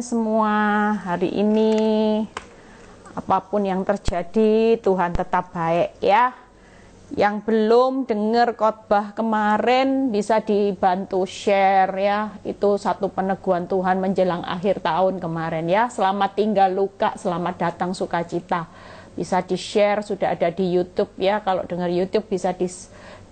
semua hari ini. Apapun yang terjadi, Tuhan tetap baik ya. Yang belum dengar khotbah kemarin bisa dibantu share ya. Itu satu peneguhan Tuhan menjelang akhir tahun kemarin ya. Selamat tinggal luka, selamat datang sukacita. Bisa di-share sudah ada di YouTube ya. Kalau dengar YouTube bisa di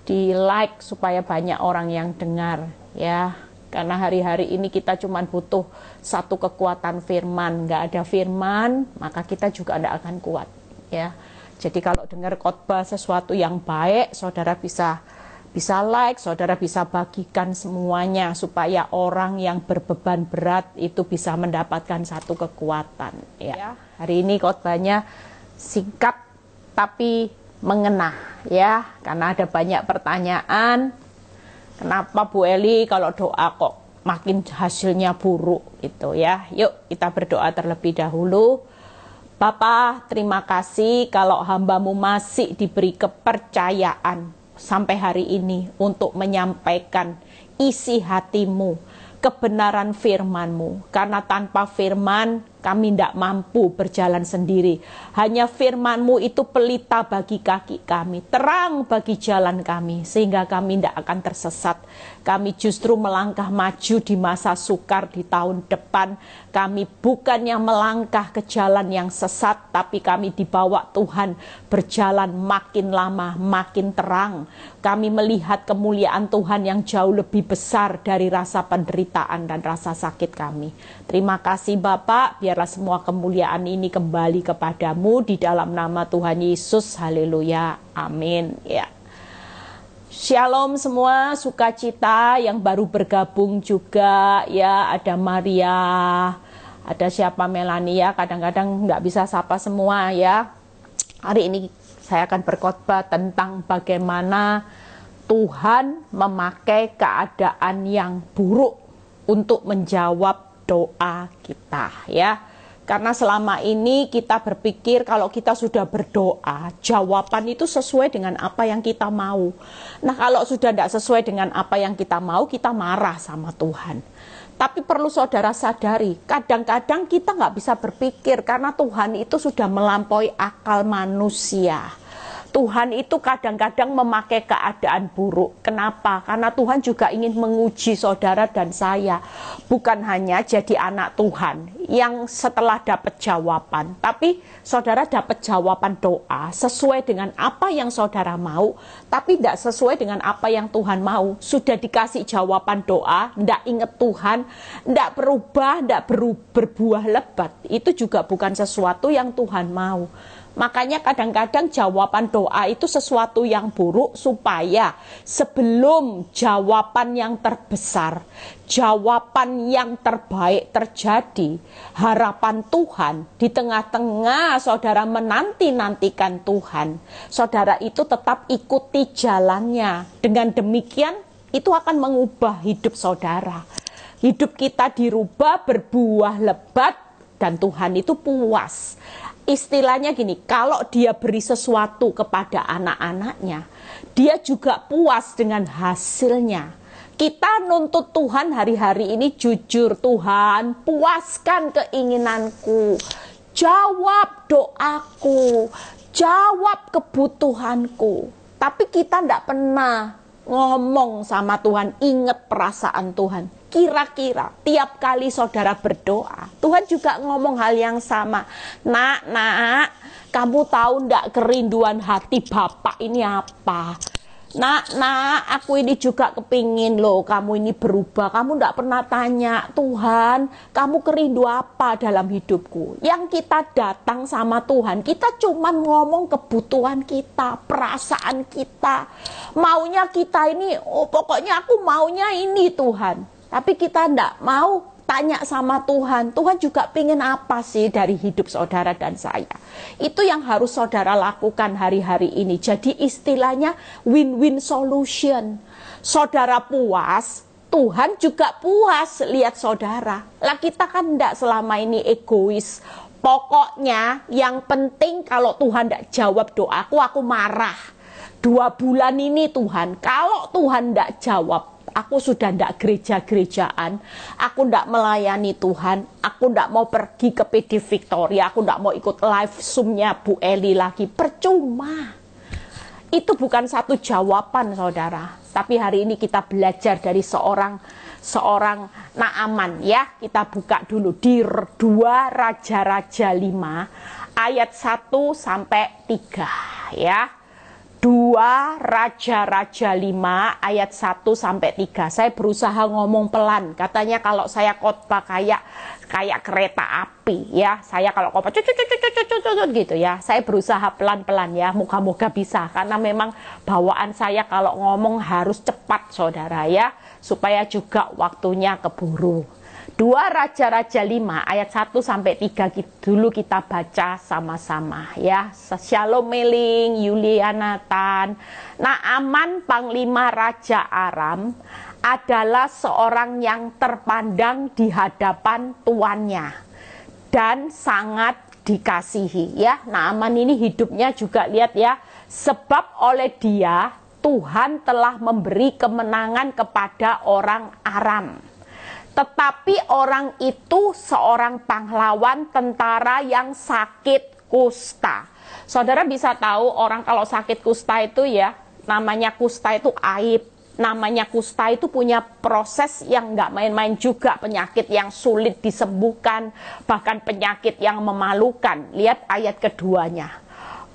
di like supaya banyak orang yang dengar ya. Karena hari-hari ini kita cuma butuh satu kekuatan firman. Nggak ada firman, maka kita juga tidak akan kuat. Ya. Jadi kalau dengar khotbah sesuatu yang baik, saudara bisa bisa like, saudara bisa bagikan semuanya supaya orang yang berbeban berat itu bisa mendapatkan satu kekuatan. Ya. ya. Hari ini khotbahnya singkat tapi mengena ya, karena ada banyak pertanyaan. Kenapa Bu Eli kalau doa kok makin hasilnya buruk gitu ya. Yuk kita berdoa terlebih dahulu. Bapa, terima kasih kalau hambamu masih diberi kepercayaan sampai hari ini untuk menyampaikan isi hatimu kebenaran firman-Mu. Karena tanpa firman kami tidak mampu berjalan sendiri. Hanya firman-Mu itu pelita bagi kaki kami, terang bagi jalan kami, sehingga kami tidak akan tersesat. Kami justru melangkah maju di masa sukar di tahun depan. Kami bukannya melangkah ke jalan yang sesat, tapi kami dibawa Tuhan berjalan makin lama, makin terang. Kami melihat kemuliaan Tuhan yang jauh lebih besar dari rasa penderitaan dan rasa sakit kami. Terima kasih Bapak, biarlah semua kemuliaan ini kembali kepadamu di dalam nama Tuhan Yesus. Haleluya. Amin. Ya. Shalom semua sukacita yang baru bergabung juga ya ada Maria ada siapa Melania kadang-kadang nggak bisa sapa semua ya hari ini saya akan berkhotbah tentang bagaimana Tuhan memakai keadaan yang buruk untuk menjawab doa kita ya karena selama ini kita berpikir kalau kita sudah berdoa, jawaban itu sesuai dengan apa yang kita mau. Nah, kalau sudah tidak sesuai dengan apa yang kita mau, kita marah sama Tuhan. Tapi perlu saudara sadari, kadang-kadang kita nggak bisa berpikir karena Tuhan itu sudah melampaui akal manusia. Tuhan itu kadang-kadang memakai keadaan buruk. Kenapa? Karena Tuhan juga ingin menguji saudara dan saya. Bukan hanya jadi anak Tuhan yang setelah dapat jawaban, tapi saudara dapat jawaban doa sesuai dengan apa yang saudara mau, tapi tidak sesuai dengan apa yang Tuhan mau. Sudah dikasih jawaban doa, tidak ingat Tuhan, tidak berubah, tidak berbuah lebat. Itu juga bukan sesuatu yang Tuhan mau. Makanya kadang-kadang jawaban doa itu sesuatu yang buruk supaya sebelum jawaban yang terbesar, jawaban yang terbaik terjadi, harapan Tuhan di tengah-tengah saudara menanti-nantikan Tuhan, saudara itu tetap ikuti jalannya. Dengan demikian itu akan mengubah hidup saudara. Hidup kita dirubah berbuah lebat dan Tuhan itu puas istilahnya gini, kalau dia beri sesuatu kepada anak-anaknya, dia juga puas dengan hasilnya. Kita nuntut Tuhan hari-hari ini jujur, Tuhan, puaskan keinginanku. Jawab doaku, jawab kebutuhanku. Tapi kita tidak pernah ngomong sama Tuhan, ingat perasaan Tuhan kira-kira tiap kali saudara berdoa, Tuhan juga ngomong hal yang sama. Nak, nak, kamu tahu ndak kerinduan hati Bapak ini apa? Nak, nak, aku ini juga kepingin loh kamu ini berubah. Kamu ndak pernah tanya, Tuhan, kamu kerindu apa dalam hidupku? Yang kita datang sama Tuhan, kita cuman ngomong kebutuhan kita, perasaan kita. Maunya kita ini, oh pokoknya aku maunya ini Tuhan. Tapi kita tidak mau tanya sama Tuhan, Tuhan juga pingin apa sih dari hidup saudara dan saya. Itu yang harus saudara lakukan hari-hari ini. Jadi istilahnya win-win solution. Saudara puas, Tuhan juga puas lihat saudara. Lah kita kan tidak selama ini egois. Pokoknya yang penting kalau Tuhan tidak jawab doaku, aku marah. Dua bulan ini Tuhan, kalau Tuhan tidak jawab, aku sudah tidak gereja-gerejaan, aku tidak melayani Tuhan, aku tidak mau pergi ke PD Victoria, aku tidak mau ikut live zoomnya Bu Eli lagi, percuma. Itu bukan satu jawaban saudara, tapi hari ini kita belajar dari seorang seorang Naaman ya. Kita buka dulu di 2 Raja-raja 5 ayat 1 sampai 3 ya. 2 Raja-Raja 5 ayat 1 sampai 3. Saya berusaha ngomong pelan. Katanya kalau saya khotbah kayak kayak kereta api ya. Saya kalau khotbah gitu ya. Saya berusaha pelan-pelan ya. Moga-moga bisa karena memang bawaan saya kalau ngomong harus cepat Saudara ya supaya juga waktunya keburu. Dua Raja-Raja 5 ayat 1 sampai 3 dulu kita baca sama-sama ya. Shalom Meling, Yulianatan. Naaman Panglima Raja Aram adalah seorang yang terpandang di hadapan tuannya dan sangat dikasihi ya. Naaman ini hidupnya juga lihat ya, sebab oleh dia Tuhan telah memberi kemenangan kepada orang Aram tetapi orang itu seorang pahlawan tentara yang sakit kusta. Saudara bisa tahu orang kalau sakit kusta itu ya, namanya kusta itu aib. Namanya kusta itu punya proses yang nggak main-main juga penyakit yang sulit disembuhkan, bahkan penyakit yang memalukan. Lihat ayat keduanya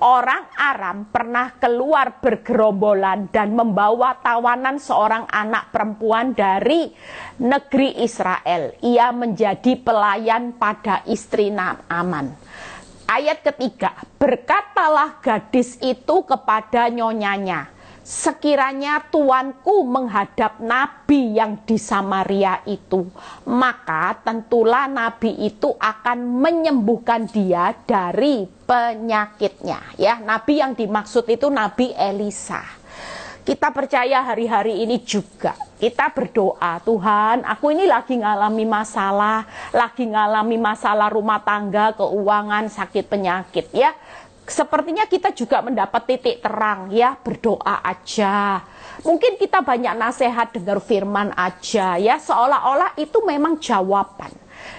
orang Aram pernah keluar bergerombolan dan membawa tawanan seorang anak perempuan dari negeri Israel. Ia menjadi pelayan pada istri Naaman. Ayat ketiga, berkatalah gadis itu kepada nyonyanya sekiranya tuanku menghadap nabi yang di Samaria itu, maka tentulah nabi itu akan menyembuhkan dia dari penyakitnya. Ya, nabi yang dimaksud itu nabi Elisa kita percaya hari-hari ini juga kita berdoa Tuhan aku ini lagi ngalami masalah lagi ngalami masalah rumah tangga keuangan sakit penyakit ya sepertinya kita juga mendapat titik terang ya berdoa aja mungkin kita banyak nasihat dengar firman aja ya seolah-olah itu memang jawaban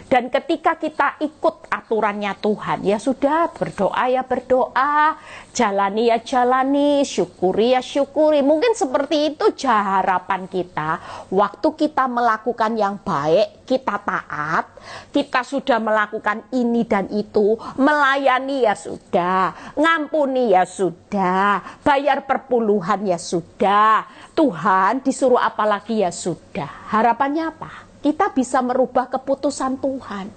dan ketika kita ikut aturannya Tuhan, ya sudah berdoa ya berdoa, jalani ya jalani, syukuri ya syukuri. Mungkin seperti itu harapan kita. Waktu kita melakukan yang baik, kita taat, kita sudah melakukan ini dan itu, melayani ya sudah, ngampuni ya sudah, bayar perpuluhan ya sudah. Tuhan disuruh apalagi ya sudah. Harapannya apa? kita bisa merubah keputusan Tuhan.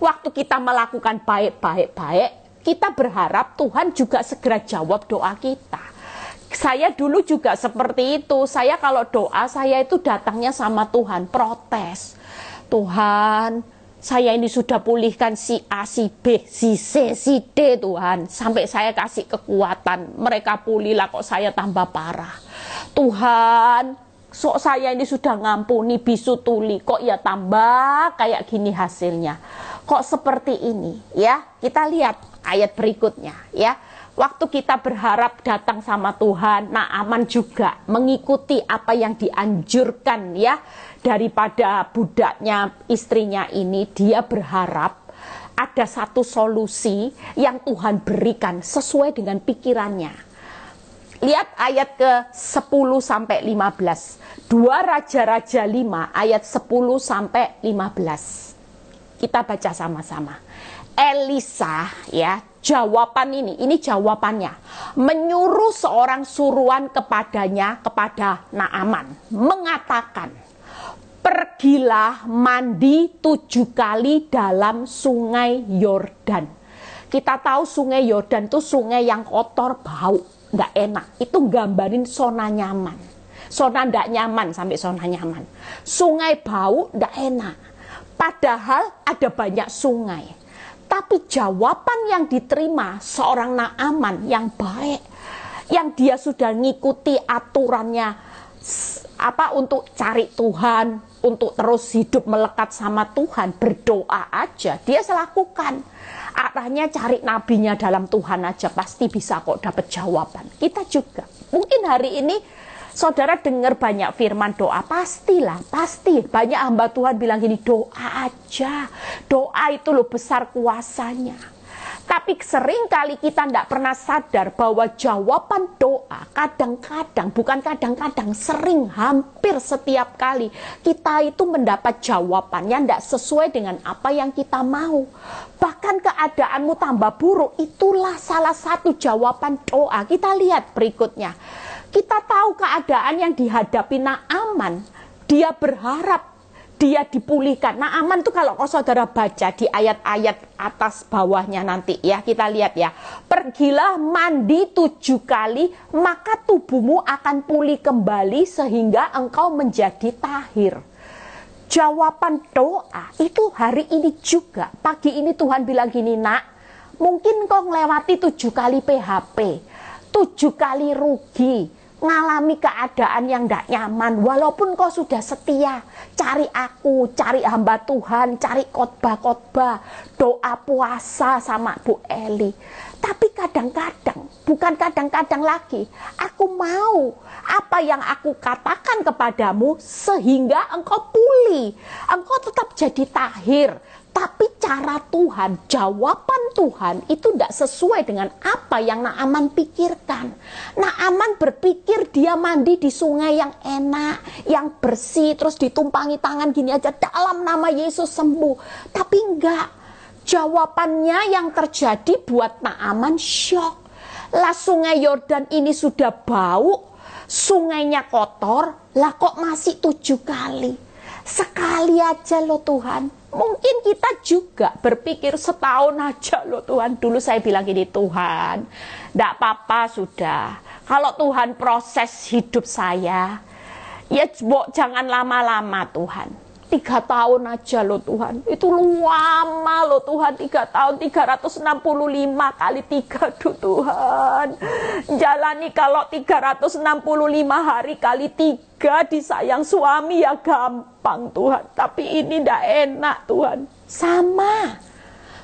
Waktu kita melakukan baik-baik-baik, kita berharap Tuhan juga segera jawab doa kita. Saya dulu juga seperti itu. Saya kalau doa saya itu datangnya sama Tuhan, protes. Tuhan, saya ini sudah pulihkan si A, si B, si C, si D Tuhan. Sampai saya kasih kekuatan. Mereka pulih lah kok saya tambah parah. Tuhan, sok saya ini sudah ngampuni bisu tuli kok ya tambah kayak gini hasilnya kok seperti ini ya kita lihat ayat berikutnya ya waktu kita berharap datang sama Tuhan nah aman juga mengikuti apa yang dianjurkan ya daripada budaknya istrinya ini dia berharap ada satu solusi yang Tuhan berikan sesuai dengan pikirannya Lihat ayat ke 10 sampai 15. Dua Raja-Raja 5 ayat 10 sampai 15. Kita baca sama-sama. Elisa ya, jawaban ini, ini jawabannya. Menyuruh seorang suruhan kepadanya kepada Naaman mengatakan, "Pergilah mandi tujuh kali dalam sungai Yordan." Kita tahu sungai Yordan itu sungai yang kotor bau nggak enak itu gambarin zona nyaman zona ndak nyaman sampai zona nyaman sungai bau nggak enak padahal ada banyak sungai tapi jawaban yang diterima seorang Naaman yang baik yang dia sudah ngikuti aturannya apa untuk cari Tuhan untuk terus hidup melekat sama Tuhan berdoa aja dia selakukan arahnya cari nabinya dalam Tuhan aja pasti bisa kok dapat jawaban. Kita juga. Mungkin hari ini saudara dengar banyak firman doa, pastilah, pasti. Banyak hamba Tuhan bilang gini, doa aja. Doa itu loh besar kuasanya. Tapi seringkali kita tidak pernah sadar bahwa jawaban doa kadang-kadang, bukan kadang-kadang, sering hampir setiap kali kita itu mendapat jawabannya tidak sesuai dengan apa yang kita mau. Bahkan keadaanmu tambah buruk, itulah salah satu jawaban doa. Kita lihat berikutnya. Kita tahu keadaan yang dihadapi Naaman, dia berharap dia dipulihkan. Nah aman tuh kalau saudara baca di ayat-ayat atas bawahnya nanti ya kita lihat ya. Pergilah mandi tujuh kali maka tubuhmu akan pulih kembali sehingga engkau menjadi tahir. Jawaban doa itu hari ini juga. Pagi ini Tuhan bilang gini nak, mungkin kau melewati tujuh kali PHP, tujuh kali rugi, ngalami keadaan yang tidak nyaman walaupun kau sudah setia cari aku cari hamba Tuhan cari khotbah-khotbah doa puasa sama Bu Eli tapi kadang-kadang bukan kadang-kadang lagi aku mau apa yang aku katakan kepadamu sehingga engkau pulih engkau tetap jadi tahir tapi cara Tuhan, jawaban Tuhan itu tidak sesuai dengan apa yang Naaman pikirkan. Naaman berpikir dia mandi di sungai yang enak, yang bersih, terus ditumpangi tangan gini aja dalam nama Yesus sembuh. Tapi enggak, jawabannya yang terjadi buat Naaman shock. Lah sungai Yordan ini sudah bau, sungainya kotor, lah kok masih tujuh kali. Sekali aja loh Tuhan, Mungkin kita juga berpikir setahun aja loh Tuhan. Dulu saya bilang ini Tuhan, tidak apa-apa sudah. Kalau Tuhan proses hidup saya, ya jangan lama-lama Tuhan tiga tahun aja loh Tuhan. Itu lama loh Tuhan, tiga tahun, 365 kali tiga tuh Tuhan. Jalani kalau 365 hari kali tiga disayang suami ya gampang Tuhan. Tapi ini ndak enak Tuhan. Sama.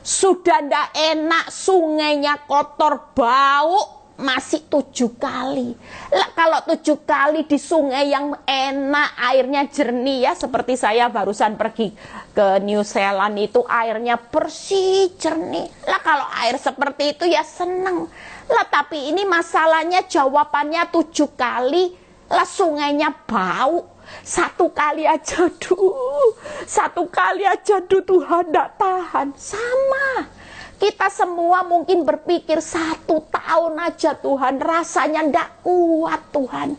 Sudah ndak enak, sungainya kotor, bau, masih tujuh kali. Lah, kalau tujuh kali di sungai yang enak, airnya jernih ya, seperti saya barusan pergi ke New Zealand itu airnya bersih, jernih. Lah, kalau air seperti itu ya seneng. Lah, tapi ini masalahnya jawabannya tujuh kali, lah sungainya bau, satu kali aja duh satu kali aja duh Tuhan tidak tahan sama kita semua mungkin berpikir satu tahun aja Tuhan rasanya ndak kuat Tuhan.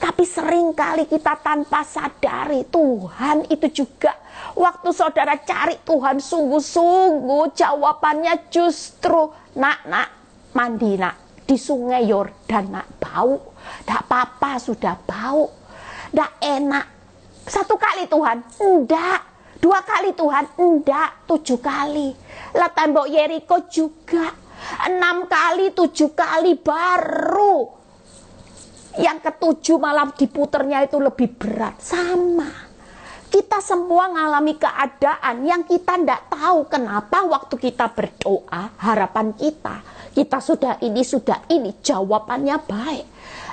Tapi seringkali kita tanpa sadari Tuhan itu juga Waktu saudara cari Tuhan sungguh-sungguh Jawabannya justru Nak, nak, mandi nak Di sungai Yordan nak bau Tidak apa-apa sudah bau Tidak enak Satu kali Tuhan Tidak. Dua kali Tuhan? Enggak, tujuh kali. Lah tembok Yeriko juga. Enam kali, tujuh kali baru. Yang ketujuh malam diputernya itu lebih berat. Sama. Kita semua mengalami keadaan yang kita tidak tahu kenapa waktu kita berdoa harapan kita. Kita sudah ini, sudah ini, jawabannya baik.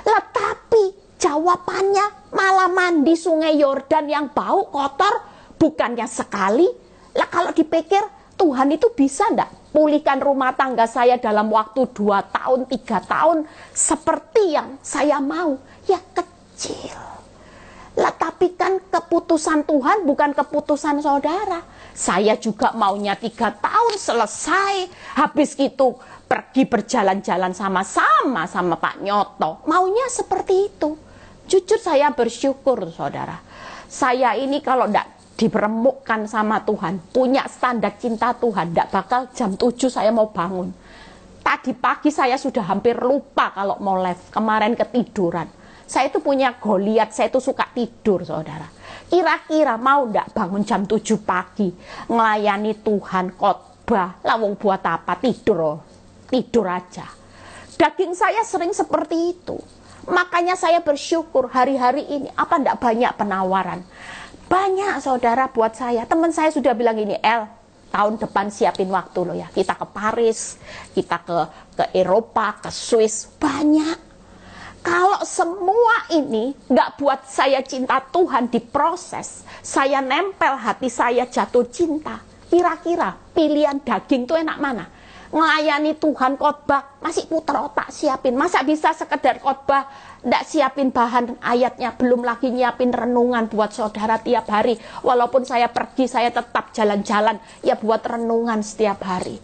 tetapi jawabannya malah mandi sungai Yordan yang bau kotor bukannya sekali. Lah kalau dipikir Tuhan itu bisa ndak pulihkan rumah tangga saya dalam waktu 2 tahun, 3 tahun seperti yang saya mau? Ya kecil. Lah tapi kan keputusan Tuhan bukan keputusan saudara. Saya juga maunya tiga tahun selesai. Habis itu pergi berjalan-jalan sama-sama sama Pak Nyoto. Maunya seperti itu. Jujur saya bersyukur saudara. Saya ini kalau tidak diperemukkan sama Tuhan, punya standar cinta Tuhan, tidak bakal jam 7 saya mau bangun. Tadi pagi saya sudah hampir lupa kalau mau live, kemarin ketiduran. Saya itu punya goliat, saya itu suka tidur saudara. Kira-kira mau tidak bangun jam 7 pagi, melayani Tuhan khotbah, lawung buat apa, tidur oh. tidur aja. Daging saya sering seperti itu. Makanya saya bersyukur hari-hari ini apa ndak banyak penawaran. Banyak saudara buat saya, teman saya sudah bilang ini, El, tahun depan siapin waktu lo ya. Kita ke Paris, kita ke ke Eropa, ke Swiss, banyak. Kalau semua ini nggak buat saya cinta Tuhan diproses, saya nempel hati saya jatuh cinta. Kira-kira pilihan daging tuh enak mana? melayani Tuhan khotbah masih putar otak siapin masa bisa sekedar khotbah ndak siapin bahan ayatnya belum lagi nyiapin renungan buat saudara tiap hari walaupun saya pergi saya tetap jalan-jalan ya buat renungan setiap hari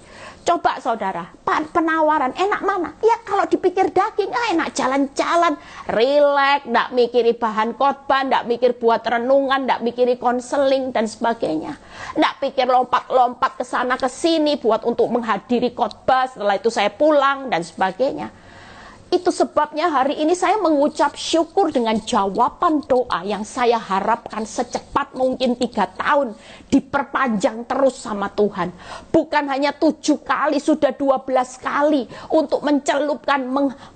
Coba saudara, penawaran enak mana? Ya kalau dipikir daging, ah, enak jalan-jalan, rileks, tidak mikiri bahan khotbah, tidak mikir buat renungan, tidak mikiri konseling dan sebagainya. tidak pikir lompat-lompat ke sana ke sini buat untuk menghadiri khotbah, setelah itu saya pulang dan sebagainya. Itu sebabnya hari ini saya mengucap syukur dengan jawaban doa yang saya harapkan secepat mungkin tiga tahun diperpanjang terus sama Tuhan. Bukan hanya tujuh kali, sudah dua belas kali untuk mencelupkan,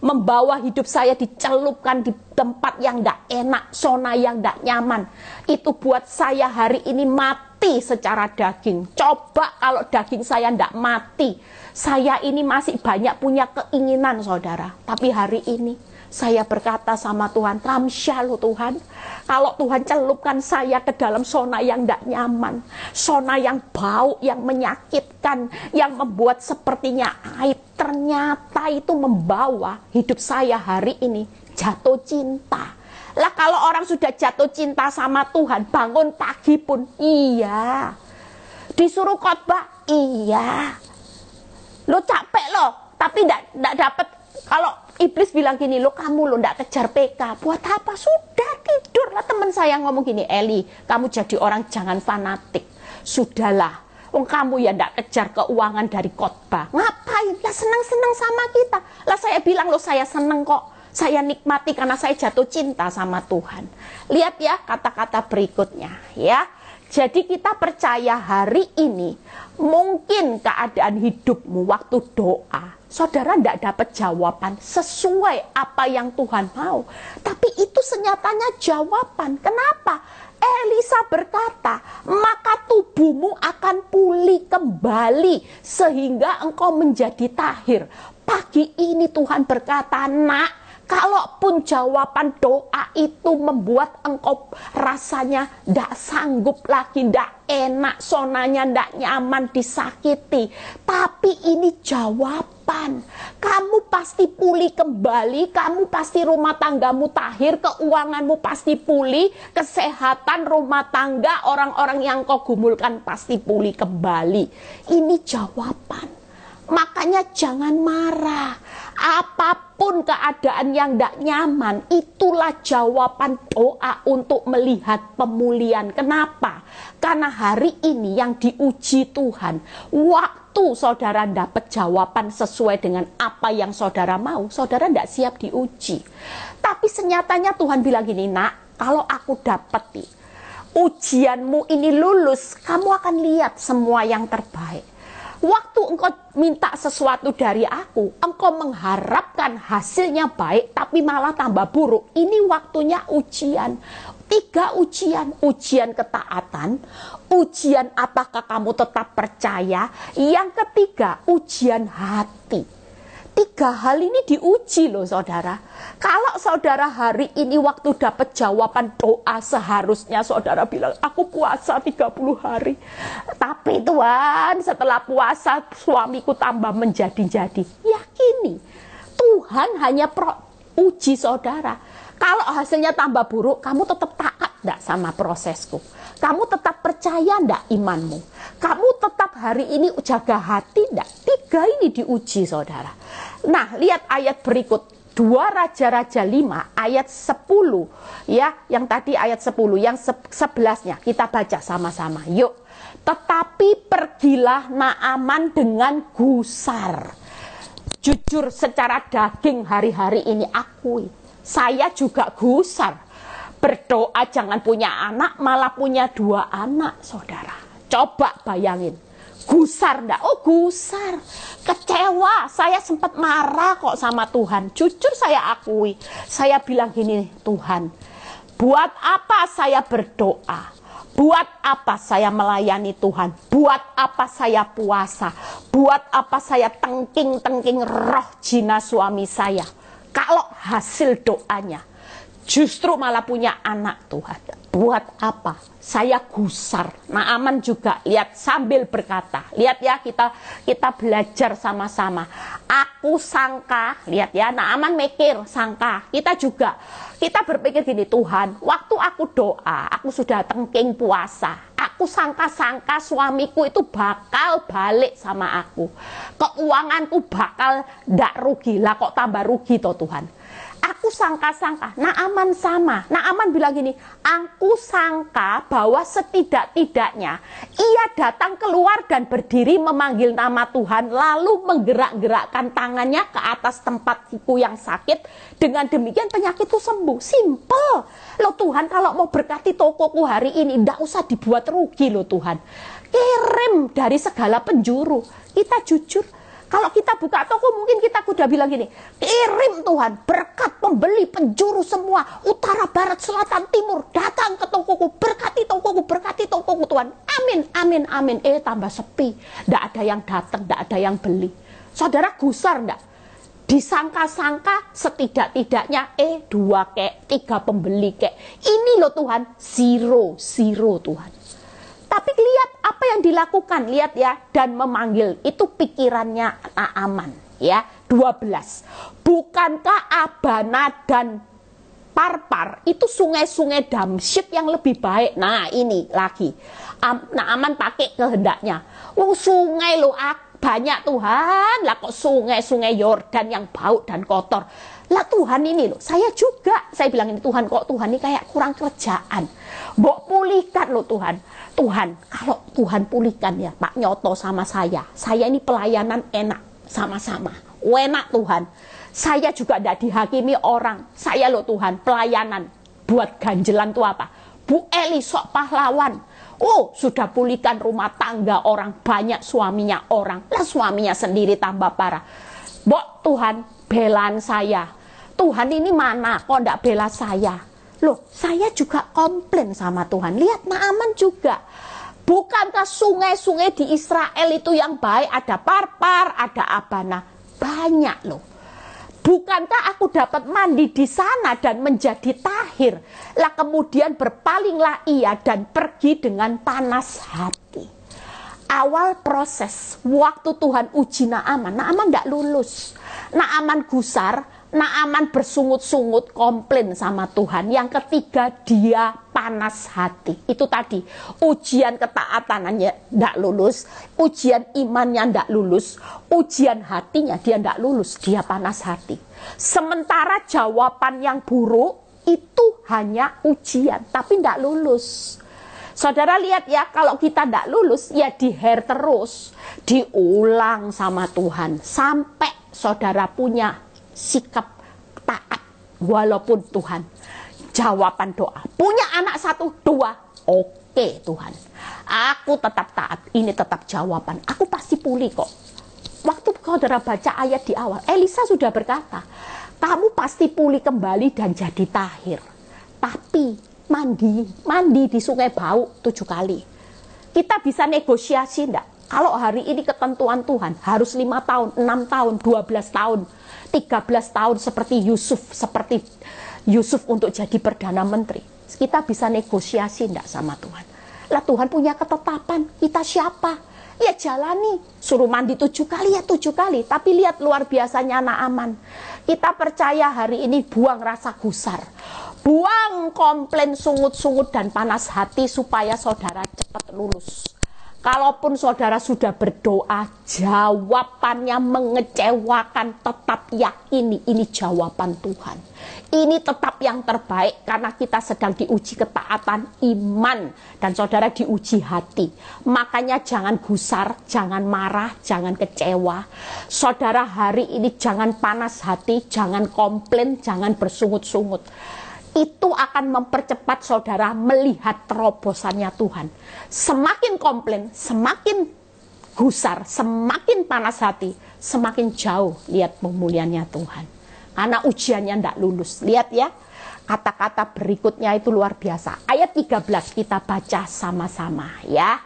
membawa hidup saya dicelupkan di tempat yang tidak enak, zona yang tidak nyaman. Itu buat saya hari ini mati mati secara daging. Coba kalau daging saya tidak mati, saya ini masih banyak punya keinginan saudara. Tapi hari ini saya berkata sama Tuhan, Ramsya lo Tuhan, kalau Tuhan celupkan saya ke dalam zona yang tidak nyaman, zona yang bau, yang menyakitkan, yang membuat sepertinya air ternyata itu membawa hidup saya hari ini jatuh cinta lah kalau orang sudah jatuh cinta sama Tuhan, bangun pagi pun iya. Disuruh khotbah iya. Lo capek lo tapi ndak dapet kalau iblis bilang gini, lo kamu lo ndak kejar PK, buat apa? Sudah tidur lah teman saya ngomong gini, Eli, kamu jadi orang jangan fanatik. Sudahlah, Wong kamu ya ndak kejar keuangan dari khotbah. Ngapain? Lah senang-senang sama kita. Lah saya bilang lo saya seneng kok saya nikmati karena saya jatuh cinta sama Tuhan. Lihat ya kata-kata berikutnya ya. Jadi kita percaya hari ini mungkin keadaan hidupmu waktu doa, saudara tidak dapat jawaban sesuai apa yang Tuhan mau. Tapi itu senyatanya jawaban. Kenapa? Elisa berkata, maka tubuhmu akan pulih kembali sehingga engkau menjadi tahir. Pagi ini Tuhan berkata, nak Kalaupun jawaban doa itu membuat engkau rasanya tidak sanggup lagi, tidak enak, sonanya tidak nyaman, disakiti. Tapi ini jawaban. Kamu pasti pulih kembali, kamu pasti rumah tanggamu tahir, keuanganmu pasti pulih, kesehatan rumah tangga orang-orang yang kau gumulkan pasti pulih kembali. Ini jawaban. Makanya jangan marah Apapun keadaan yang tidak nyaman, itulah jawaban doa untuk melihat pemulihan. Kenapa? Karena hari ini yang diuji Tuhan, waktu saudara dapat jawaban sesuai dengan apa yang saudara mau, saudara tidak siap diuji. Tapi senyatanya Tuhan bilang gini, nak, kalau aku dapat nih, ujianmu ini lulus, kamu akan lihat semua yang terbaik. Waktu engkau minta sesuatu dari aku, engkau mengharapkan hasilnya baik, tapi malah tambah buruk. Ini waktunya ujian. Tiga ujian, ujian ketaatan, ujian apakah kamu tetap percaya, yang ketiga ujian hati. Tiga hal ini diuji loh saudara. Kalau saudara hari ini waktu dapat jawaban doa seharusnya saudara bilang aku puasa 30 hari. Tapi Tuhan setelah puasa suamiku tambah menjadi-jadi. Yakini Tuhan hanya pro uji saudara kalau hasilnya tambah buruk, kamu tetap taat enggak sama prosesku? Kamu tetap percaya enggak imanmu? Kamu tetap hari ini jaga hati enggak? Tiga ini diuji saudara. Nah, lihat ayat berikut. dua Raja-Raja 5 ayat 10 ya yang tadi ayat 10 yang 11-nya kita baca sama-sama yuk tetapi pergilah Naaman dengan gusar jujur secara daging hari-hari ini akui saya juga gusar. Berdoa jangan punya anak, malah punya dua anak, saudara. Coba bayangin. Gusar ndak? Oh gusar. Kecewa. Saya sempat marah kok sama Tuhan. Jujur saya akui. Saya bilang gini, Tuhan. Buat apa saya berdoa? Buat apa saya melayani Tuhan? Buat apa saya puasa? Buat apa saya tengking-tengking roh jina suami saya? kalau hasil doanya justru malah punya anak Tuhan. Buat apa? Saya gusar. Nah, aman juga lihat sambil berkata. Lihat ya kita kita belajar sama-sama. Aku sangka, lihat ya. Nah, aman mikir, sangka. Kita juga kita berpikir gini, Tuhan, waktu aku doa, aku sudah tengking puasa. Aku sangka-sangka suamiku itu bakal balik sama aku. Keuanganku bakal ndak rugi. Lah kok tambah rugi toh Tuhan aku sangka-sangka. Naaman sama. Naaman bilang gini, aku sangka bahwa setidak-tidaknya ia datang keluar dan berdiri memanggil nama Tuhan lalu menggerak-gerakkan tangannya ke atas tempat tempatku yang sakit. Dengan demikian penyakitku sembuh. Simple. Loh Tuhan kalau mau berkati tokoku hari ini tidak usah dibuat rugi loh Tuhan. Kirim dari segala penjuru. Kita jujur kalau kita buka toko mungkin kita kuda bilang gini, kirim Tuhan berkat pembeli penjuru semua, utara, barat, selatan, timur, datang ke tokoku, berkati tokoku, berkati tokoku Tuhan. Amin, amin, amin. Eh tambah sepi, tidak ada yang datang, tidak ada yang beli. Saudara gusar ndak? Disangka-sangka setidak-tidaknya eh dua kek, tiga pembeli kek. Ini loh Tuhan, zero, zero Tuhan. Tapi lihat apa yang dilakukan lihat ya dan memanggil itu pikirannya aman ya 12 bukankah Abana dan Parpar itu sungai-sungai Damsyik yang lebih baik nah ini lagi aman pakai kehendaknya wong sungai lo banyak Tuhan lah kok sungai-sungai Yordan yang bau dan kotor lah Tuhan ini loh, saya juga, saya bilang ini Tuhan kok Tuhan ini kayak kurang kerjaan. Mbok pulihkan loh Tuhan. Tuhan, kalau Tuhan pulihkan ya Pak Nyoto sama saya, saya ini pelayanan enak sama-sama, enak Tuhan. Saya juga tidak dihakimi orang, saya loh Tuhan, pelayanan buat ganjelan itu apa? Bu Eli sok pahlawan, Oh, sudah pulihkan rumah tangga orang banyak suaminya orang. Lah suaminya sendiri tambah parah. Bok Tuhan belan saya. Tuhan ini mana kok ndak bela saya? Loh, saya juga komplain sama Tuhan. Lihat Naaman juga. Bukankah sungai-sungai di Israel itu yang baik? Ada Parpar, ada Abana. Banyak loh. Bukankah aku dapat mandi di sana dan menjadi tahir? Lah kemudian berpalinglah ia dan pergi dengan panas hati. Awal proses, waktu Tuhan uji Naaman, Naaman tidak lulus. Naaman gusar, Naaman bersungut-sungut komplain sama Tuhan. Yang ketiga dia panas hati. Itu tadi ujian ketaatanannya tidak lulus, ujian imannya tidak lulus, ujian hatinya dia tidak lulus, dia panas hati. Sementara jawaban yang buruk itu hanya ujian, tapi tidak lulus. Saudara lihat ya, kalau kita tidak lulus ya diher terus, diulang sama Tuhan sampai saudara punya sikap taat walaupun Tuhan. Jawaban doa. Punya anak satu, dua. Oke Tuhan. Aku tetap taat. Ini tetap jawaban. Aku pasti pulih kok. Waktu kau saudara baca ayat di awal, Elisa sudah berkata, kamu pasti pulih kembali dan jadi tahir. Tapi mandi, mandi di sungai bau tujuh kali. Kita bisa negosiasi enggak? Kalau hari ini ketentuan Tuhan harus lima tahun, enam tahun, dua belas tahun, 13 tahun seperti Yusuf, seperti Yusuf untuk jadi Perdana Menteri. Kita bisa negosiasi enggak sama Tuhan? Lah Tuhan punya ketetapan, kita siapa? Ya jalani, suruh mandi tujuh kali ya tujuh kali. Tapi lihat luar biasanya anak aman. Kita percaya hari ini buang rasa gusar. Buang komplain sungut-sungut dan panas hati supaya saudara cepat lulus Kalaupun saudara sudah berdoa, jawabannya mengecewakan, tetap yakini ini jawaban Tuhan. Ini tetap yang terbaik karena kita sedang diuji ketaatan iman dan saudara diuji hati. Makanya jangan gusar, jangan marah, jangan kecewa. Saudara hari ini jangan panas hati, jangan komplain, jangan bersungut-sungut itu akan mempercepat saudara melihat terobosannya Tuhan. Semakin komplain, semakin gusar, semakin panas hati, semakin jauh lihat pemulihannya Tuhan. Karena ujiannya tidak lulus. Lihat ya, kata-kata berikutnya itu luar biasa. Ayat 13 kita baca sama-sama ya.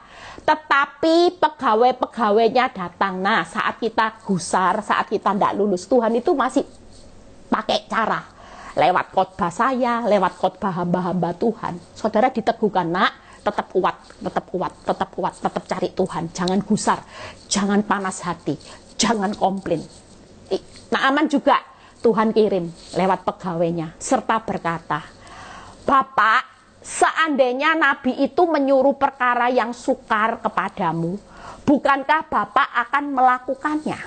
Tetapi pegawai-pegawainya datang. Nah, saat kita gusar, saat kita tidak lulus, Tuhan itu masih pakai cara lewat khotbah saya, lewat khotbah hamba-hamba Tuhan, saudara diteguhkan nak, tetap kuat, tetap kuat, tetap kuat, tetap cari Tuhan, jangan gusar, jangan panas hati, jangan komplain. Nah aman juga Tuhan kirim lewat pegawainya serta berkata, Bapak, seandainya Nabi itu menyuruh perkara yang sukar kepadamu, bukankah Bapak akan melakukannya?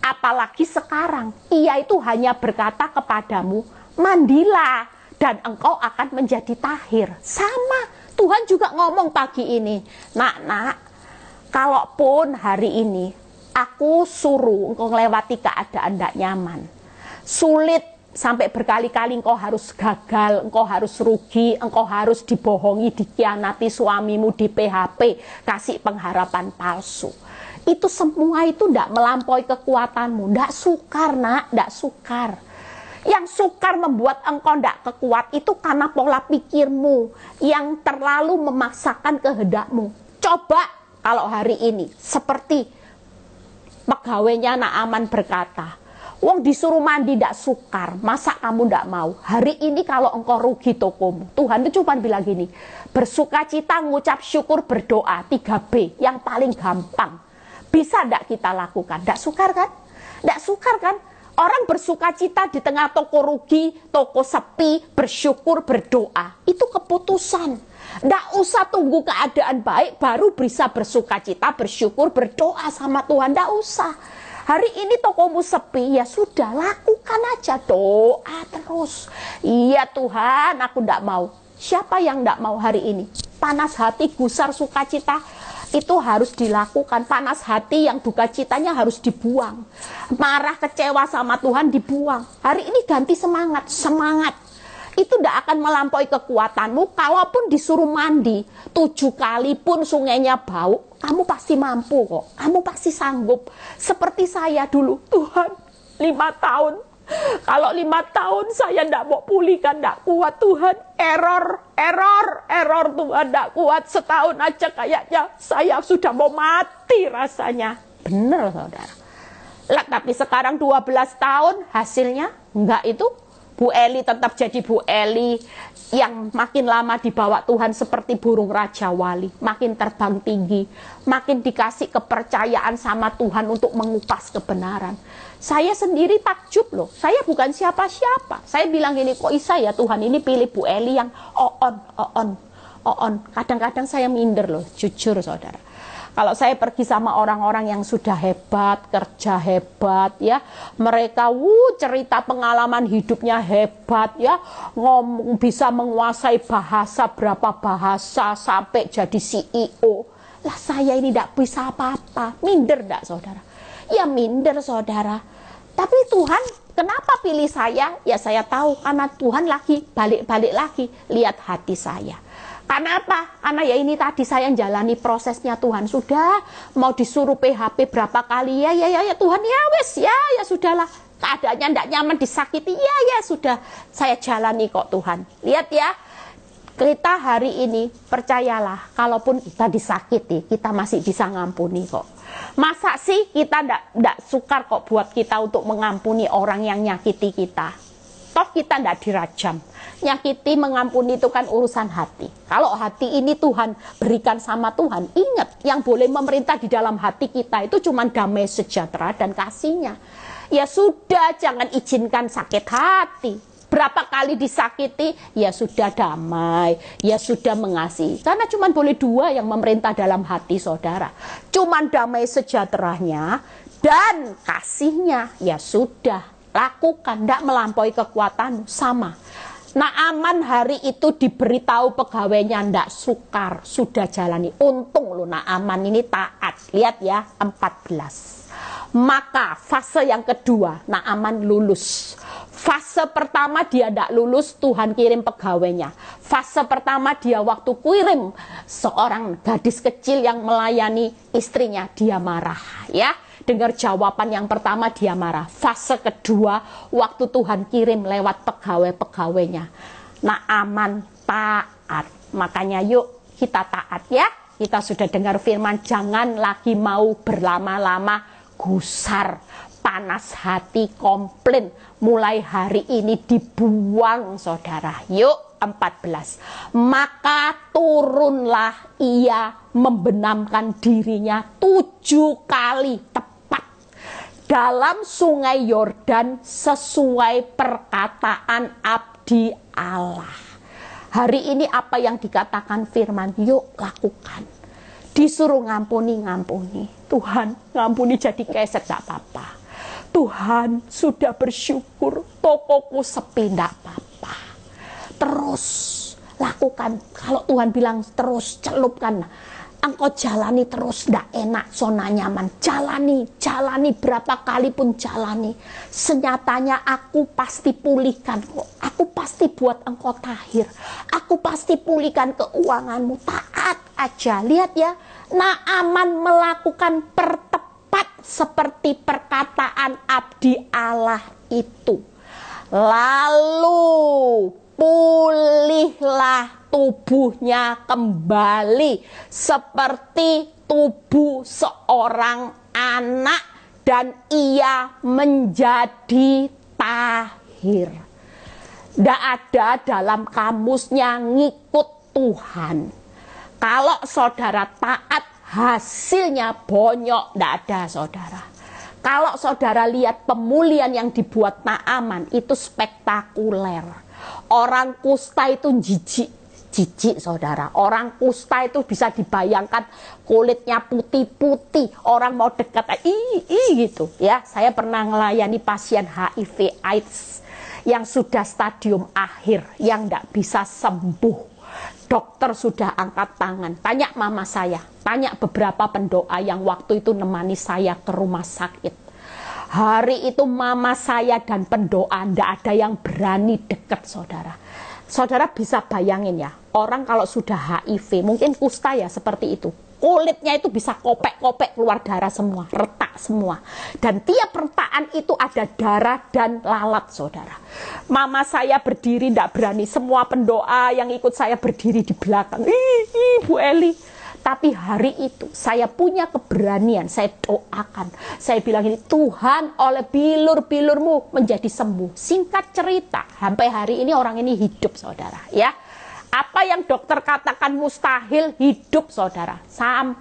Apalagi sekarang, ia itu hanya berkata kepadamu, mandilah dan engkau akan menjadi tahir. Sama, Tuhan juga ngomong pagi ini. Nak, nak, kalaupun hari ini aku suruh engkau melewati keadaan tidak nyaman. Sulit sampai berkali-kali engkau harus gagal, engkau harus rugi, engkau harus dibohongi, dikianati suamimu, di PHP, kasih pengharapan palsu. Itu semua itu tidak melampaui kekuatanmu, tidak sukar nak, tidak sukar. Yang sukar membuat engkau tidak kekuat itu karena pola pikirmu yang terlalu memaksakan kehendakmu. Coba kalau hari ini seperti pegawainya Naaman berkata, Wong disuruh mandi tidak sukar, masa kamu tidak mau? Hari ini kalau engkau rugi tokomu, Tuhan itu cuma bilang gini, bersukacita, ngucap syukur, berdoa, 3B, yang paling gampang. Bisa tidak kita lakukan? Tidak sukar kan? Tidak sukar kan? Orang bersuka cita di tengah toko rugi, toko sepi, bersyukur, berdoa. Itu keputusan. Tidak usah tunggu keadaan baik baru bisa bersuka cita, bersyukur, berdoa sama Tuhan. Tidak usah. Hari ini tokomu sepi, ya sudah lakukan aja doa terus. Iya Tuhan, aku tidak mau. Siapa yang tidak mau hari ini? Panas hati, gusar, sukacita, itu harus dilakukan. Panas hati yang duka citanya harus dibuang. Marah kecewa sama Tuhan dibuang. Hari ini ganti semangat, semangat. Itu tidak akan melampaui kekuatanmu. Kalaupun disuruh mandi tujuh kali pun sungainya bau, kamu pasti mampu kok. Kamu pasti sanggup. Seperti saya dulu, Tuhan lima tahun kalau lima tahun saya tidak mau pulihkan, tidak kuat Tuhan. Error, error, error Tuhan tidak kuat. Setahun aja kayaknya saya sudah mau mati rasanya. Benar saudara. Lah, tapi sekarang 12 tahun hasilnya enggak itu. Bu Eli tetap jadi Bu Eli yang makin lama dibawa Tuhan seperti burung raja wali, makin terbang tinggi, makin dikasih kepercayaan sama Tuhan untuk mengupas kebenaran. Saya sendiri takjub loh. Saya bukan siapa-siapa. Saya bilang ini kok Isa ya Tuhan ini pilih Bu Eli yang oon, oon, oon. Kadang-kadang saya minder loh, jujur saudara. Kalau saya pergi sama orang-orang yang sudah hebat, kerja hebat ya, mereka wuh cerita pengalaman hidupnya hebat ya, ngomong bisa menguasai bahasa berapa bahasa sampai jadi CEO. Lah saya ini tidak bisa apa-apa, minder tidak saudara ya minder saudara. Tapi Tuhan kenapa pilih saya? Ya saya tahu karena Tuhan lagi balik-balik lagi lihat hati saya. Karena apa? Karena ya ini tadi saya jalani prosesnya Tuhan sudah mau disuruh PHP berapa kali ya ya ya, ya Tuhan ya wes ya ya sudahlah keadaannya tidak nyaman disakiti ya ya sudah saya jalani kok Tuhan lihat ya kita hari ini percayalah kalaupun kita disakiti kita masih bisa ngampuni kok Masa sih kita tidak sukar kok buat kita untuk mengampuni orang yang nyakiti kita? Toh kita tidak dirajam. Nyakiti, mengampuni itu kan urusan hati. Kalau hati ini Tuhan berikan sama Tuhan, ingat yang boleh memerintah di dalam hati kita itu cuma damai sejahtera dan kasihnya. Ya sudah, jangan izinkan sakit hati berapa kali disakiti ya sudah damai ya sudah mengasihi karena cuma boleh dua yang memerintah dalam hati saudara cuman damai sejahteranya dan kasihnya ya sudah lakukan tidak melampaui kekuatan sama Naaman hari itu diberitahu pegawainya ndak sukar, sudah jalani. Untung nah Naaman ini taat. Lihat ya, 14. Maka fase yang kedua, Naaman lulus. Fase pertama dia tidak lulus, Tuhan kirim pegawainya. Fase pertama dia waktu kirim seorang gadis kecil yang melayani istrinya, dia marah. Ya, dengar jawaban yang pertama dia marah. Fase kedua waktu Tuhan kirim lewat pegawai-pegawainya. Nah aman, taat. Makanya yuk kita taat ya. Kita sudah dengar firman jangan lagi mau berlama-lama gusar, panas hati, komplain, mulai hari ini dibuang saudara. Yuk 14. Maka turunlah ia membenamkan dirinya tujuh kali tepat dalam sungai Yordan sesuai perkataan abdi Allah. Hari ini apa yang dikatakan firman, yuk lakukan. Disuruh ngampuni, ngampuni. Tuhan, ngampuni jadi keset, tak apa-apa Tuhan sudah bersyukur tokoku sepi tidak apa-apa. Terus lakukan. Kalau Tuhan bilang terus celupkan. Engkau jalani terus tidak enak zona nyaman. Jalani, jalani berapa kali pun jalani. Senyatanya aku pasti pulihkan kok. Aku pasti buat engkau tahir. Aku pasti pulihkan keuanganmu. Taat aja. Lihat ya, Naaman melakukan pertemuan seperti perkataan abdi Allah itu. Lalu pulihlah tubuhnya kembali seperti tubuh seorang anak dan ia menjadi tahir. Tidak ada dalam kamusnya ngikut Tuhan. Kalau saudara taat hasilnya bonyok tidak ada saudara. Kalau saudara lihat pemulihan yang dibuat Naaman itu spektakuler. Orang kusta itu jijik jijik saudara. Orang kusta itu bisa dibayangkan kulitnya putih-putih. Orang mau dekat, i, i gitu ya. Saya pernah melayani pasien HIV AIDS yang sudah stadium akhir, yang tidak bisa sembuh dokter sudah angkat tangan. Tanya mama saya, tanya beberapa pendoa yang waktu itu nemani saya ke rumah sakit. Hari itu mama saya dan pendoa tidak ada yang berani dekat saudara. Saudara bisa bayangin ya, orang kalau sudah HIV, mungkin kusta ya seperti itu kulitnya itu bisa kopek-kopek keluar darah semua, retak semua. Dan tiap retakan itu ada darah dan lalat, saudara. Mama saya berdiri tidak berani, semua pendoa yang ikut saya berdiri di belakang. Ih, Bu Eli. Tapi hari itu saya punya keberanian, saya doakan. Saya bilang ini, Tuhan oleh bilur-bilurmu menjadi sembuh. Singkat cerita, sampai hari ini orang ini hidup saudara. ya apa yang dokter katakan mustahil hidup saudara sampai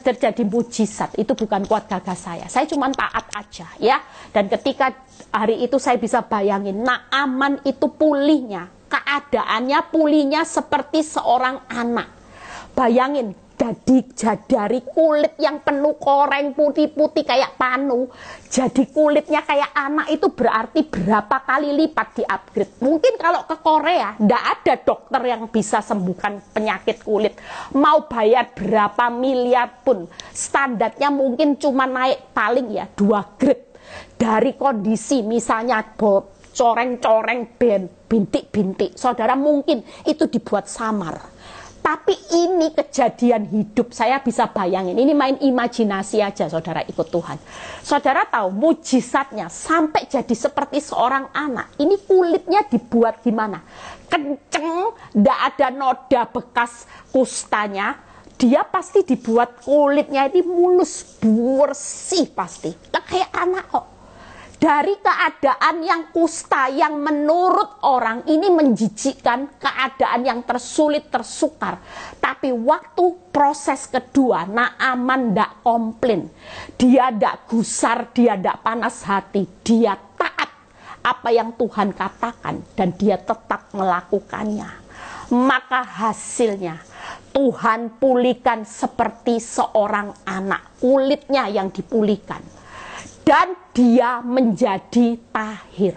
terjadi mujizat itu bukan kuat gagah saya. Saya cuma taat aja ya. Dan ketika hari itu saya bisa bayangin nah aman itu pulihnya, keadaannya pulihnya seperti seorang anak. Bayangin jadi dari kulit yang penuh koreng putih-putih kayak panu jadi kulitnya kayak anak itu berarti berapa kali lipat di upgrade mungkin kalau ke Korea tidak ada dokter yang bisa sembuhkan penyakit kulit mau bayar berapa miliar pun standarnya mungkin cuma naik paling ya dua grade dari kondisi misalnya bot coreng-coreng bintik-bintik saudara mungkin itu dibuat samar tapi ini kejadian hidup saya bisa bayangin. Ini main imajinasi aja saudara ikut Tuhan. Saudara tahu mujizatnya sampai jadi seperti seorang anak. Ini kulitnya dibuat gimana? Kenceng, tidak ada noda bekas kustanya. Dia pasti dibuat kulitnya ini mulus bersih pasti. Kayak anak kok dari keadaan yang kusta yang menurut orang ini menjijikkan keadaan yang tersulit tersukar tapi waktu proses kedua Naaman ndak komplain dia ndak gusar dia ndak panas hati dia taat apa yang Tuhan katakan dan dia tetap melakukannya maka hasilnya Tuhan pulihkan seperti seorang anak kulitnya yang dipulihkan dan dia menjadi tahir.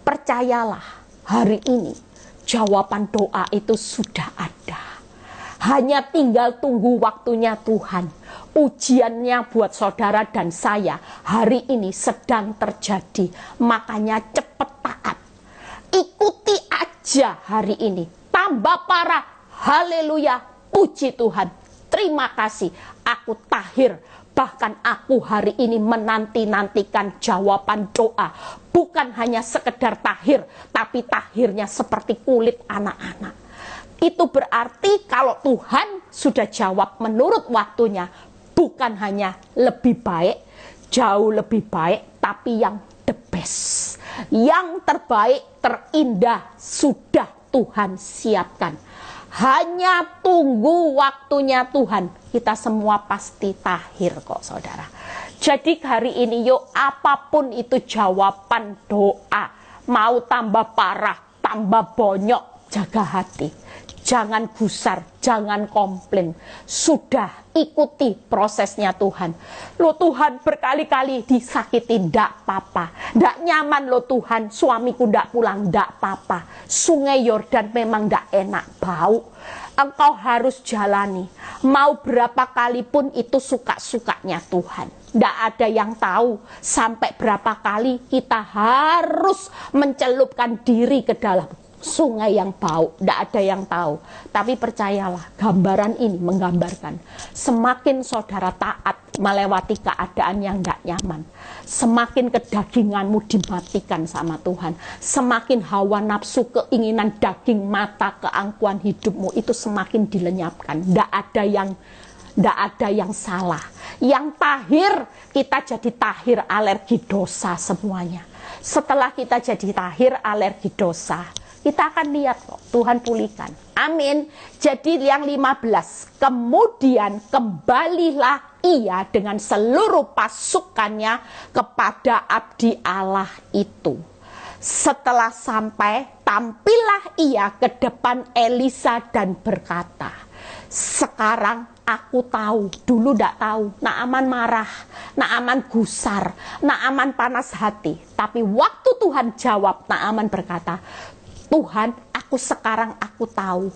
Percayalah, hari ini jawaban doa itu sudah ada. Hanya tinggal tunggu waktunya Tuhan. Ujiannya buat saudara dan saya hari ini sedang terjadi. Makanya cepat taat. Ikuti aja hari ini. Tambah parah. Haleluya. Puji Tuhan. Terima kasih. Aku tahir Bahkan aku hari ini menanti-nantikan jawaban doa. Bukan hanya sekedar tahir, tapi tahirnya seperti kulit anak-anak. Itu berarti kalau Tuhan sudah jawab menurut waktunya, bukan hanya lebih baik, jauh lebih baik, tapi yang the best. Yang terbaik, terindah, sudah Tuhan siapkan hanya tunggu waktunya Tuhan. Kita semua pasti tahir kok saudara. Jadi hari ini yuk apapun itu jawaban doa. Mau tambah parah, tambah bonyok, jaga hati Jangan gusar, jangan komplain. Sudah ikuti prosesnya Tuhan. Lo Tuhan berkali-kali disakiti, ndak papa. Ndak nyaman lo Tuhan, suamiku ndak pulang, ndak papa. Sungai Yordan memang ndak enak, bau. Engkau harus jalani. Mau berapa kali pun itu suka-sukanya Tuhan. Tidak ada yang tahu sampai berapa kali kita harus mencelupkan diri ke dalam sungai yang bau, tidak ada yang tahu. Tapi percayalah, gambaran ini menggambarkan semakin saudara taat melewati keadaan yang tidak nyaman, semakin kedaginganmu dimatikan sama Tuhan, semakin hawa nafsu, keinginan daging mata, keangkuhan hidupmu itu semakin dilenyapkan. Tidak ada yang tidak ada yang salah. Yang tahir, kita jadi tahir alergi dosa semuanya. Setelah kita jadi tahir alergi dosa, kita akan lihat kok, Tuhan pulihkan. Amin. Jadi yang 15, kemudian kembalilah ia dengan seluruh pasukannya kepada abdi Allah itu. Setelah sampai, tampillah ia ke depan Elisa dan berkata, sekarang aku tahu, dulu tidak tahu. Naaman marah, Naaman gusar, Naaman panas hati. Tapi waktu Tuhan jawab, Naaman berkata, Tuhan, aku sekarang aku tahu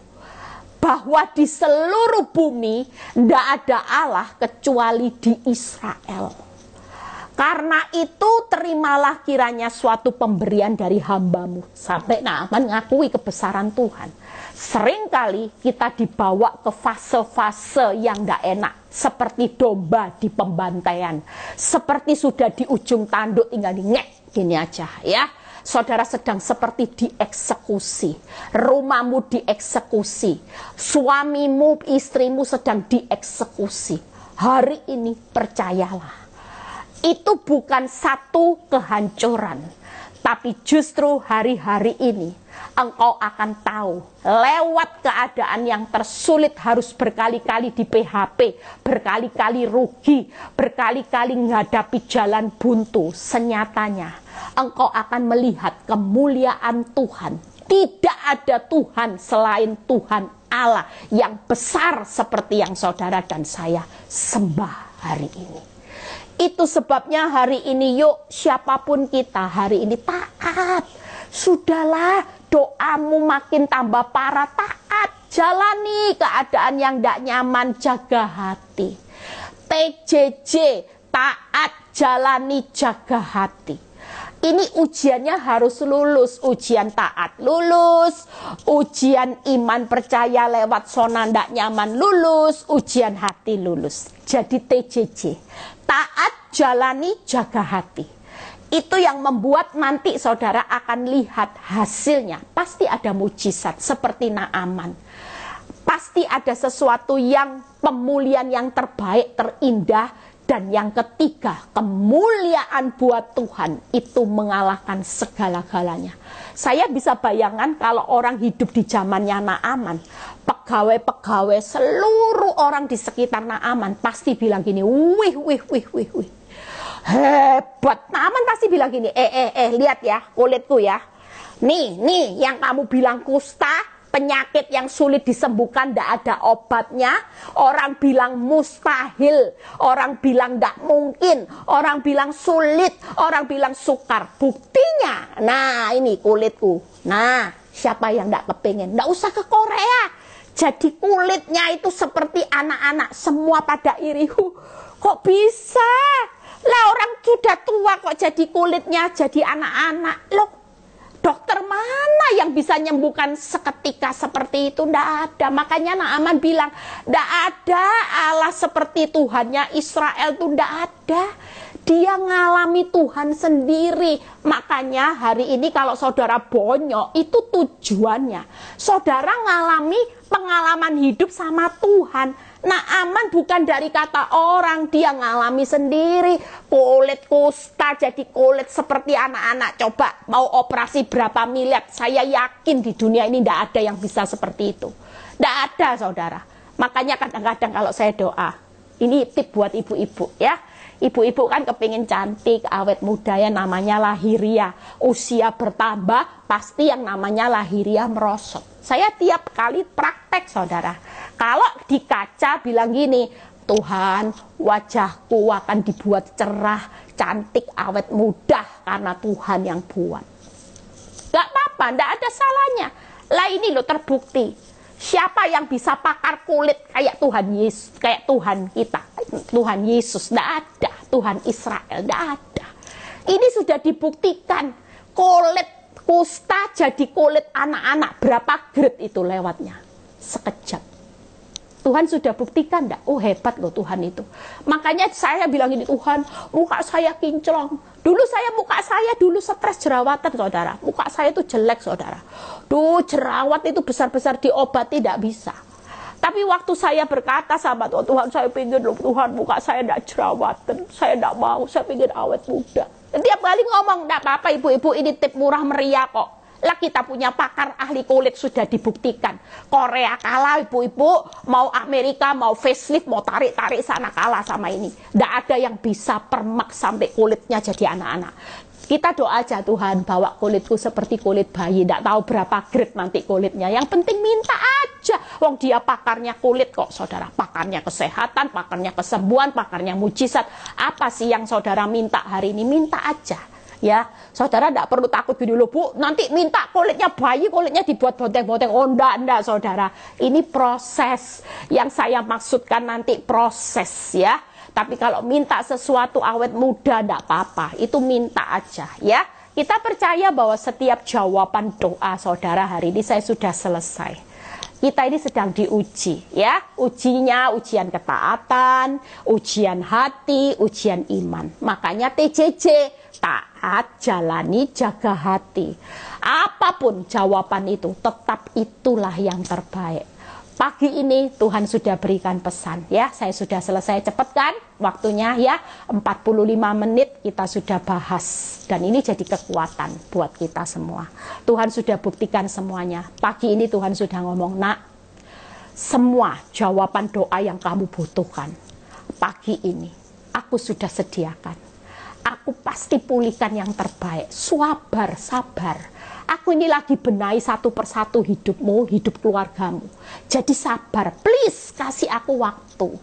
bahwa di seluruh bumi tidak ada Allah kecuali di Israel. Karena itu terimalah kiranya suatu pemberian dari hambamu. Sampai Naaman mengakui kebesaran Tuhan. Seringkali kita dibawa ke fase-fase yang tidak enak. Seperti domba di pembantaian. Seperti sudah di ujung tanduk tinggal di ngek. Gini aja ya saudara sedang seperti dieksekusi, rumahmu dieksekusi, suamimu, istrimu sedang dieksekusi. Hari ini percayalah, itu bukan satu kehancuran, tapi justru hari-hari ini engkau akan tahu lewat keadaan yang tersulit harus berkali-kali di PHP, berkali-kali rugi, berkali-kali menghadapi jalan buntu. Senyatanya engkau akan melihat kemuliaan Tuhan. Tidak ada Tuhan selain Tuhan Allah yang besar seperti yang saudara dan saya sembah hari ini. Itu sebabnya hari ini yuk siapapun kita hari ini taat. Sudahlah doamu makin tambah parah taat. Jalani keadaan yang tidak nyaman jaga hati. TJJ taat jalani jaga hati ini ujiannya harus lulus ujian taat lulus ujian iman percaya lewat sonanda ndak nyaman lulus ujian hati lulus jadi TCC taat jalani jaga hati itu yang membuat nanti saudara akan lihat hasilnya pasti ada mujizat seperti Naaman pasti ada sesuatu yang pemulihan yang terbaik terindah dan yang ketiga, kemuliaan buat Tuhan itu mengalahkan segala-galanya. Saya bisa bayangkan kalau orang hidup di zamannya Naaman, pegawai-pegawai seluruh orang di sekitar Naaman pasti bilang gini, wih, wih, wih, wih, wih. Hebat, Naaman pasti bilang gini, eh, eh, eh, lihat ya kulitku ya. Nih, nih yang kamu bilang kusta, penyakit yang sulit disembuhkan tidak ada obatnya orang bilang mustahil orang bilang tidak mungkin orang bilang sulit orang bilang sukar buktinya nah ini kulitku nah siapa yang tidak kepingin? tidak usah ke Korea jadi kulitnya itu seperti anak-anak semua pada iri kok bisa lah orang sudah tua kok jadi kulitnya jadi anak-anak loh dokter mana yang bisa nyembuhkan seketika seperti itu? Tidak ada. Makanya Naaman bilang, tidak ada Allah seperti Tuhannya Israel itu tidak ada. Dia ngalami Tuhan sendiri. Makanya hari ini kalau saudara bonyok itu tujuannya. Saudara ngalami pengalaman hidup sama Tuhan Nah aman bukan dari kata orang, dia ngalami sendiri. Kulit kusta jadi kulit seperti anak-anak. Coba mau operasi berapa miliar, saya yakin di dunia ini tidak ada yang bisa seperti itu. Tidak ada saudara. Makanya kadang-kadang kalau saya doa, ini tip buat ibu-ibu ya. Ibu-ibu kan kepingin cantik, awet muda ya namanya lahiria. Usia bertambah, pasti yang namanya lahiria merosot. Saya tiap kali praktek saudara. Kalau di kaca bilang gini, Tuhan, wajahku akan dibuat cerah, cantik, awet, mudah karena Tuhan yang buat. Gak apa-apa, gak ada salahnya. Lah ini lo terbukti. Siapa yang bisa pakar kulit kayak Tuhan Yesus, kayak Tuhan kita, Tuhan Yesus, ndak ada, Tuhan Israel, ndak ada. Ini sudah dibuktikan kulit kusta jadi kulit anak-anak berapa grade itu lewatnya sekejap Tuhan sudah buktikan enggak? Oh hebat loh Tuhan itu. Makanya saya bilang ini Tuhan, muka saya kinclong. Dulu saya muka saya dulu stres jerawatan saudara. Muka saya itu jelek saudara. Duh jerawat itu besar-besar diobati tidak bisa. Tapi waktu saya berkata sama Tuhan, Tuhan saya pingin loh Tuhan muka saya enggak jerawatan, saya enggak mau, saya pingin awet muda. Setiap kali ngomong, enggak apa-apa ibu-ibu ini tip murah meriah kok. Lah kita punya pakar ahli kulit sudah dibuktikan. Korea kalah ibu-ibu, mau Amerika, mau facelift, mau tarik-tarik sana kalah sama ini. Tidak ada yang bisa permak sampai kulitnya jadi anak-anak. Kita doa aja Tuhan bawa kulitku seperti kulit bayi, tidak tahu berapa grade nanti kulitnya. Yang penting minta aja. Wong dia pakarnya kulit kok saudara, pakarnya kesehatan, pakarnya kesembuhan, pakarnya mujizat. Apa sih yang saudara minta hari ini? Minta aja ya saudara tidak perlu takut dulu bu nanti minta kulitnya bayi kulitnya dibuat bonteng-bonteng oh enggak enggak saudara ini proses yang saya maksudkan nanti proses ya tapi kalau minta sesuatu awet muda enggak apa-apa itu minta aja ya kita percaya bahwa setiap jawaban doa saudara hari ini saya sudah selesai kita ini sedang diuji ya ujinya ujian ketaatan ujian hati ujian iman makanya tcc taat jalani jaga hati apapun jawaban itu tetap itulah yang terbaik pagi ini Tuhan sudah berikan pesan ya. Saya sudah selesai cepat kan waktunya ya 45 menit kita sudah bahas dan ini jadi kekuatan buat kita semua. Tuhan sudah buktikan semuanya. Pagi ini Tuhan sudah ngomong, "Nak, semua jawaban doa yang kamu butuhkan pagi ini aku sudah sediakan. Aku pasti pulihkan yang terbaik. Sabar, sabar Aku ini lagi benahi satu persatu hidupmu, hidup keluargamu. Jadi sabar, please kasih aku waktu.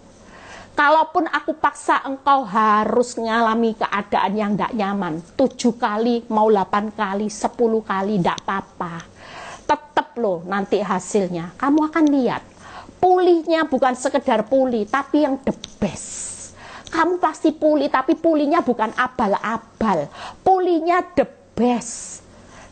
Kalaupun aku paksa engkau harus mengalami keadaan yang tidak nyaman. Tujuh kali, mau delapan kali, sepuluh kali, tidak apa-apa. Tetap loh nanti hasilnya. Kamu akan lihat. Pulihnya bukan sekedar pulih, tapi yang the best kamu pasti pulih tapi pulihnya bukan abal-abal pulihnya the best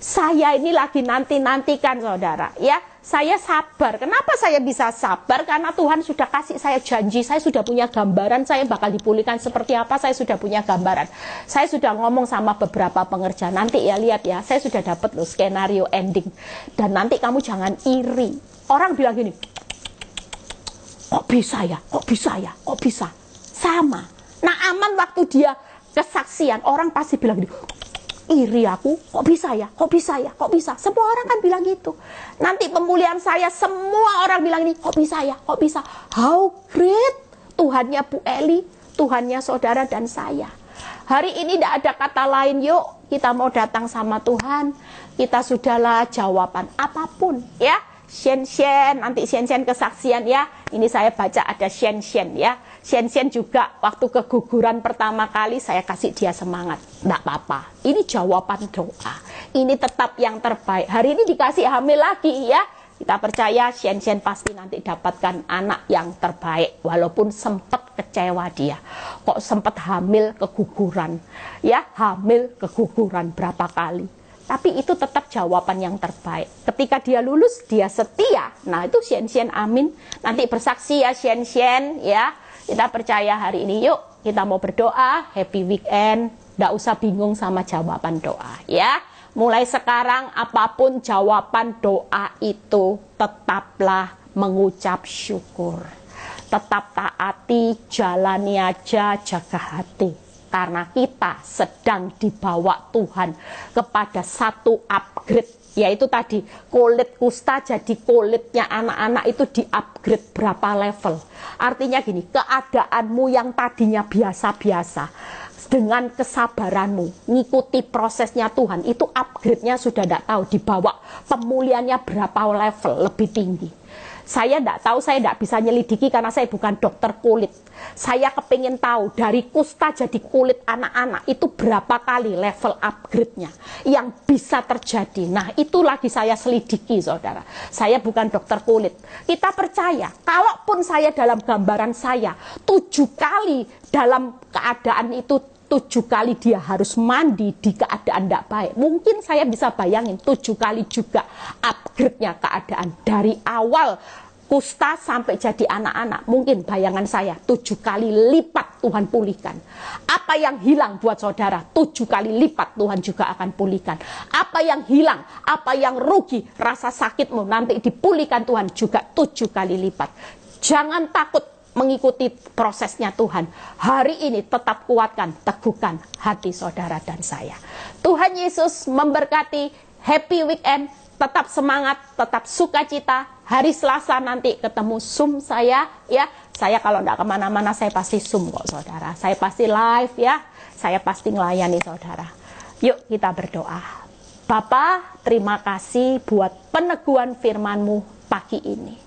saya ini lagi nanti-nantikan saudara ya saya sabar kenapa saya bisa sabar karena Tuhan sudah kasih saya janji saya sudah punya gambaran saya bakal dipulihkan seperti apa saya sudah punya gambaran saya sudah ngomong sama beberapa pengerja nanti ya lihat ya saya sudah dapat loh skenario ending dan nanti kamu jangan iri orang bilang gini kok bisa ya kok bisa ya kok bisa sama nah aman waktu dia kesaksian orang pasti bilang gini iri aku, kok bisa ya, kok bisa ya, kok bisa. Semua orang kan bilang gitu. Nanti pemulihan saya, semua orang bilang ini, kok bisa ya, kok bisa. How great Tuhannya Bu Eli, Tuhannya saudara dan saya. Hari ini tidak ada kata lain, yuk kita mau datang sama Tuhan. Kita sudahlah jawaban apapun ya. Shen Shen, nanti Shen Shen kesaksian ya. Ini saya baca ada Shen Shen ya. Sien-sien juga waktu keguguran pertama kali saya kasih dia semangat. Tidak apa-apa. Ini jawaban doa. Ini tetap yang terbaik. Hari ini dikasih hamil lagi ya. Kita percaya Sien-sien pasti nanti dapatkan anak yang terbaik. Walaupun sempat kecewa dia. Kok sempat hamil keguguran. Ya hamil keguguran berapa kali tapi itu tetap jawaban yang terbaik. Ketika dia lulus, dia setia. Nah, itu sien-sien amin. Nanti bersaksi ya sien-sien ya. Kita percaya hari ini yuk kita mau berdoa, happy weekend, tidak usah bingung sama jawaban doa ya. Mulai sekarang apapun jawaban doa itu tetaplah mengucap syukur. Tetap taati, jalani aja, jaga hati. Karena kita sedang dibawa Tuhan kepada satu upgrade yaitu tadi kulit kusta jadi kulitnya anak-anak itu di upgrade berapa level artinya gini keadaanmu yang tadinya biasa-biasa dengan kesabaranmu ngikuti prosesnya Tuhan itu upgrade-nya sudah tidak tahu dibawa pemulihannya berapa level lebih tinggi saya tidak tahu, saya tidak bisa nyelidiki karena saya bukan dokter kulit. Saya kepingin tahu dari kusta jadi kulit anak-anak itu berapa kali level upgrade-nya yang bisa terjadi. Nah itu lagi saya selidiki saudara. Saya bukan dokter kulit. Kita percaya, kalaupun saya dalam gambaran saya, tujuh kali dalam keadaan itu tujuh kali dia harus mandi di keadaan tidak baik. Mungkin saya bisa bayangin tujuh kali juga upgrade-nya keadaan dari awal kusta sampai jadi anak-anak. Mungkin bayangan saya tujuh kali lipat Tuhan pulihkan. Apa yang hilang buat saudara tujuh kali lipat Tuhan juga akan pulihkan. Apa yang hilang, apa yang rugi, rasa sakitmu nanti dipulihkan Tuhan juga tujuh kali lipat. Jangan takut mengikuti prosesnya Tuhan. Hari ini tetap kuatkan, teguhkan hati saudara dan saya. Tuhan Yesus memberkati. Happy weekend, tetap semangat, tetap sukacita. Hari Selasa nanti ketemu Zoom saya ya. Saya kalau tidak kemana-mana saya pasti Zoom kok saudara. Saya pasti live ya. Saya pasti melayani saudara. Yuk kita berdoa. Bapak, terima kasih buat peneguhan FirmanMu pagi ini.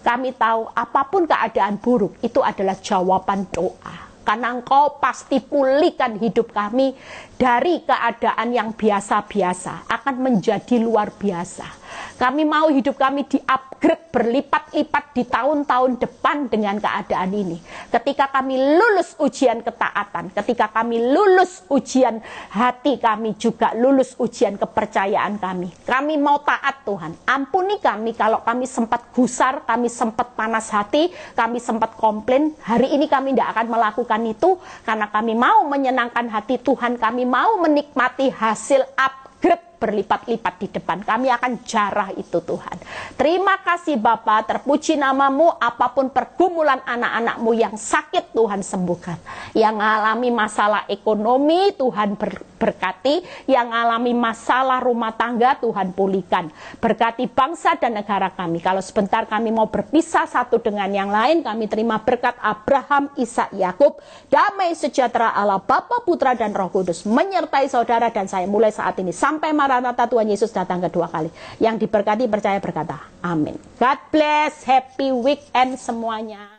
Kami tahu apapun keadaan buruk itu adalah jawaban doa. Karena engkau pasti pulihkan hidup kami dari keadaan yang biasa-biasa akan menjadi luar biasa kami mau hidup kami di upgrade berlipat-lipat di tahun-tahun depan dengan keadaan ini. Ketika kami lulus ujian ketaatan, ketika kami lulus ujian hati kami juga lulus ujian kepercayaan kami. Kami mau taat Tuhan. Ampuni kami kalau kami sempat gusar, kami sempat panas hati, kami sempat komplain. Hari ini kami tidak akan melakukan itu karena kami mau menyenangkan hati Tuhan, kami mau menikmati hasil upgrade berlipat-lipat di depan. Kami akan jarah itu Tuhan. Terima kasih Bapa, terpuji namamu, apapun pergumulan anak-anakmu yang sakit Tuhan sembuhkan. Yang alami masalah ekonomi Tuhan ber berkati, yang alami masalah rumah tangga Tuhan pulihkan. Berkati bangsa dan negara kami. Kalau sebentar kami mau berpisah satu dengan yang lain, kami terima berkat Abraham, Isa Yakub. Damai sejahtera Allah Bapa, Putra dan Roh Kudus menyertai saudara dan saya mulai saat ini sampai Maranatha Tuhan Yesus datang kedua kali. Yang diberkati percaya berkata, amin. God bless, happy weekend semuanya.